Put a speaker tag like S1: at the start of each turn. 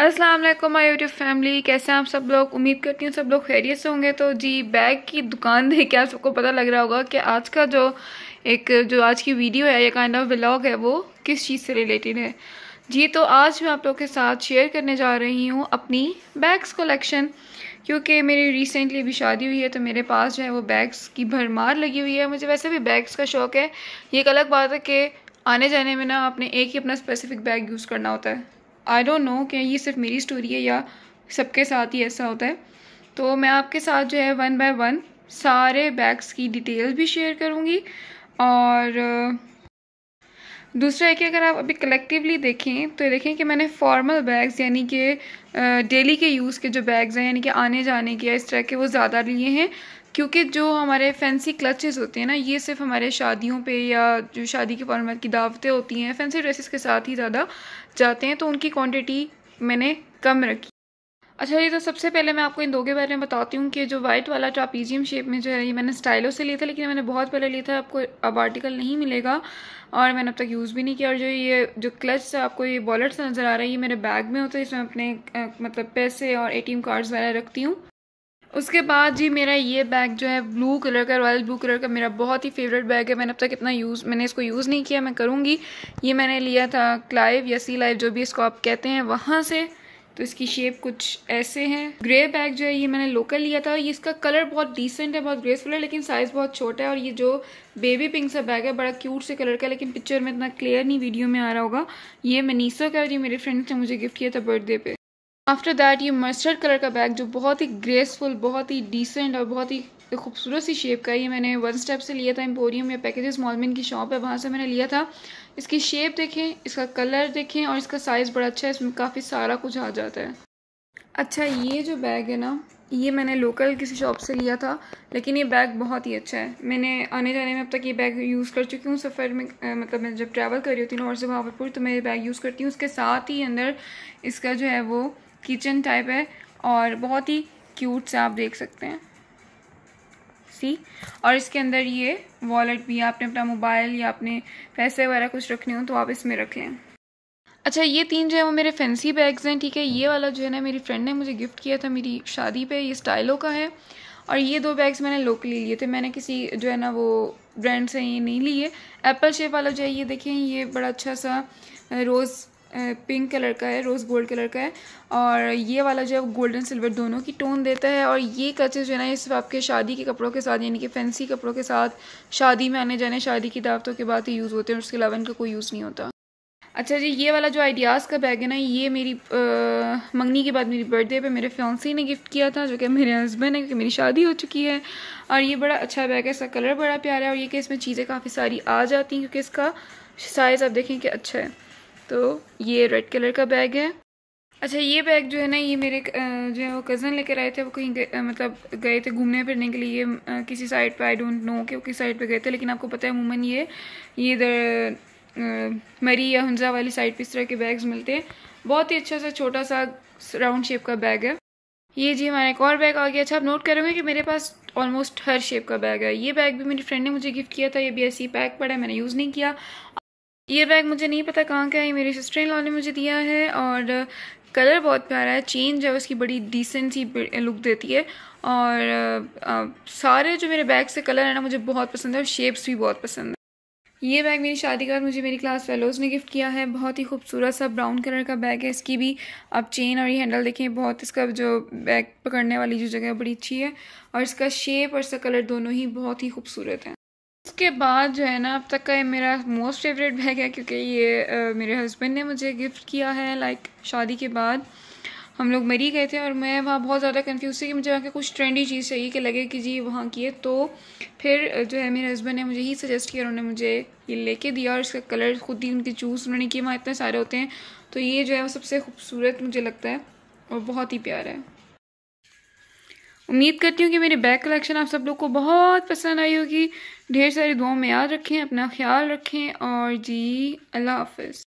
S1: अस्सलाम वालेकुम my YouTube family कैसे हैं आप सब लोग उम्मीद करती हूँ सब लोग खैरियत से होंगे तो जी बैग की दुकान देख के आप सबको पता लग रहा होगा कि आज का जो एक जो आज की वीडियो है या काइंड ऑफ व्लॉग है वो किस चीज़ से रिलेटेड है जी तो आज मैं आप लोग के साथ शेयर करने जा रही हूँ अपनी बैग्स कलेक्शन क्योंकि मेरी रिसेंटली भी शादी हुई है तो मेरे पास जो है वो बैग्स की भरमार लगी हुई है मुझे वैसे भी बैग्स का शौक़ है ये एक अलग बात है कि आने जाने में ना आपने एक ही अपना स्पेसिफिक बैग यूज़ करना होता है आई डोंट नो कि ये सिर्फ मेरी स्टोरी है या सबके साथ ही ऐसा होता है तो मैं आपके साथ जो है वन बाय वन सारे बैग्स की डिटेल भी शेयर करूँगी और दूसरा है कि अगर आप अभी कलेक्टिवली देखें तो देखें कि मैंने फॉर्मल बैग्स यानी कि डेली के यूज़ के जो बैग्स हैं यानी कि आने जाने के इस तरह के वो ज़्यादा लिए हैं क्योंकि जो हमारे फैंसी क्लचेस होते हैं ना ये सिर्फ हमारे शादियों पे या जो शादी के फॉर्मेट की दावतें होती हैं फैंसी ड्रेसेस के साथ ही ज़्यादा जाते हैं तो उनकी क्वांटिटी मैंने कम रखी अच्छा ये तो सबसे पहले मैं आपको इन दो के बारे में बताती हूँ कि जो वाइट वाला ट्रापीजियम शेप में जो है ये मैंने स्टाइलों से लिया था लेकिन मैंने बहुत पहले लिया था आपको अब आर्टिकल नहीं मिलेगा और मैंने अब तक यूज़ भी नहीं किया और जो ये जो क्लच आपको ये वॉलेट नज़र आ रहा है ये मेरे बैग में होता है इसमें अपने मतलब पैसे और ए टी कार्ड्स वगैरह रखती हूँ उसके बाद जी मेरा ये बैग जो है ब्लू कलर का रॉयल ब्लू कलर का मेरा बहुत ही फेवरेट बैग है मैंने अब तक इतना यूज़ मैंने इसको यूज़ नहीं किया मैं करूँगी ये मैंने लिया था क्लाइव या सी लाइव जो भी इसको आप कहते हैं वहाँ से तो इसकी शेप कुछ ऐसे है ग्रे बैग जो है ये मैंने लोकल लिया था ये इसका कलर बहुत डिसेंट है बहुत ग्रेसफुल है लेकिन साइज़ बहुत छोटा है और ये जो बेबी पिंक सा बैग है बड़ा क्यूट से कलर का लेकिन पिक्चर में इतना क्लियर नहीं वीडियो में आ रहा होगा ये मनीसो का जी मेरे फ्रेंड्स ने मुझे गिफ्ट किया था बर्थडे पे आफ्टर दैट ये मस्टर्ड कलर का बैग जो बहुत ही ग्रेसफुल बहुत ही डिसेंट और बहुत ही खूबसूरत सी शेप का ये मैंने वन स्टेप से लिया था एम्पोरियम या पैकेजेस मॉल की शॉप है वहाँ से मैंने लिया था इसकी शेप देखें इसका कलर देखें और इसका साइज़ बड़ा अच्छा है इसमें काफ़ी सारा कुछ आ जाता है अच्छा ये जो बैग है ना ये मैंने लोकल किसी शॉप से लिया था लेकिन ये बैग बहुत ही अच्छा है मैंने आने जाने में अब तक ये बैग यूज़ कर चुकी हूँ सफ़र में आ, मतलब मैं जब ट्रैवल कर रही होती हूँ और से भावलपुर तो मैं ये बैग यूज़ करती हूँ उसके साथ ही अंदर इसका जो है वो किचन टाइप है और बहुत ही क्यूट से आप देख सकते हैं सी और इसके अंदर ये वॉलेट भी है आपने अपना मोबाइल या अपने पैसे वगैरह कुछ रखने हो तो आप इसमें रख लें अच्छा ये तीन जो है वो मेरे फैंसी बैग्स हैं ठीक है ये वाला जो है ना मेरी फ्रेंड ने मुझे गिफ्ट किया था मेरी शादी पे ये स्टाइलो का है और ये दो बैग्स मैंने लोकली लिए थे मैंने किसी जो है ना वो ब्रांड से ये नहीं लिए एप्पल शेप वाला जो है ये देखें ये बड़ा अच्छा सा रोज़ पिंक कलर का है रोज़ गोल्ड कलर का है और ये वाला जो है गोल्डन सिल्वर दोनों की टोन देता है और ये कचेज जो है ना इस सिर्फ आपके शादी के कपड़ों के साथ यानी कि फैंसी कपड़ों के साथ शादी में आने जाने शादी की दावतों के बाद ही यूज़ होते हैं उसके अलावा इनका कोई यूज़ नहीं होता अच्छा जी ये वाला जो आइडियाज़ का बैग है ना ये मेरी आ, मंगनी के बाद मेरी बर्थडे पे मेरे फ्योंसी ने गिफ्ट किया था जो कि मेरे हस्बैंड है क्योंकि मेरी शादी हो चुकी है और ये बड़ा अच्छा बैग है इसका कलर बड़ा प्यारा है और ये कि इसमें चीज़ें काफ़ी सारी आ जाती हैं क्योंकि इसका साइज़ आप देखें कि अच्छा है तो ये रेड कलर का बैग है अच्छा ये बैग जो है ना ये मेरे जो है वो कज़न लेकर आए थे वो कहीं गए, मतलब गए थे घूमने फिरने के लिए किसी साइड पे आई डोंट नो कि वो किस साइड पे गए थे लेकिन आपको पता है अमूमन ये ये इधर मरी या हंजा वाली साइड पे इस तरह के बैग्स मिलते हैं बहुत ही अच्छा सा छोटा सा राउंड शेप का बैग है ये जी हमारा एक और बैग आ गया अच्छा आप नोट करोगे कि मेरे पास ऑलमोस्ट हर शेप का बैग है ये बैग भी मेरी फ्रेंड ने मुझे गिफ्ट किया था ये भी ऐसी पैक पड़ा है मैंने यूज़ नहीं किया ईयर बैग मुझे नहीं पता कहाँ का है मेरी सिस्टर इन लॉ ने मुझे दिया है और कलर बहुत प्यारा है चेंज है उसकी बड़ी डिसेंट सी लुक देती है और आ, सारे जो मेरे बैग से कलर है ना मुझे बहुत पसंद है और शेप्स भी बहुत पसंद है ये बैग मेरी शादी के बाद मुझे मेरी क्लास फेलोज़ ने गिफ्ट किया है बहुत ही खूबसूरत सा ब्राउन कलर का बैग है इसकी भी आप चेन और ये हैंडल देखें बहुत इसका जो बैग पकड़ने वाली जो जगह है बड़ी अच्छी है और इसका शेप और इसका कलर दोनों ही बहुत ही खूबसूरत है उसके बाद जो है ना अब तक का ये मेरा मोस्ट फेवरेट बैग है क्योंकि ये आ, मेरे हस्बैंड ने मुझे गिफ्ट किया है लाइक शादी के बाद हम लोग मरी गए थे और मैं वहाँ बहुत ज़्यादा कन्फ्यूज़ थी कि मुझे वहाँ के कुछ ट्रेंडी चीज़ चाहिए कि लगे कि जी वहाँ की है तो फिर जो है मेरे हस्बैंड ने मुझे ही सजेस्ट किया उन्होंने मुझे ये लेके दिया और इसका कलर खुद ही उनके चूज़ उन्होंने किए वहाँ इतने सारे होते हैं तो ये जो है वो सबसे खूबसूरत मुझे लगता है और बहुत ही प्यारा है उम्मीद करती हूँ कि मेरी बैग कलेक्शन आप सब लोग को बहुत पसंद आई होगी ढेर सारी दुआओं में याद रखें अपना ख्याल रखें और जी अल्लाह हाफ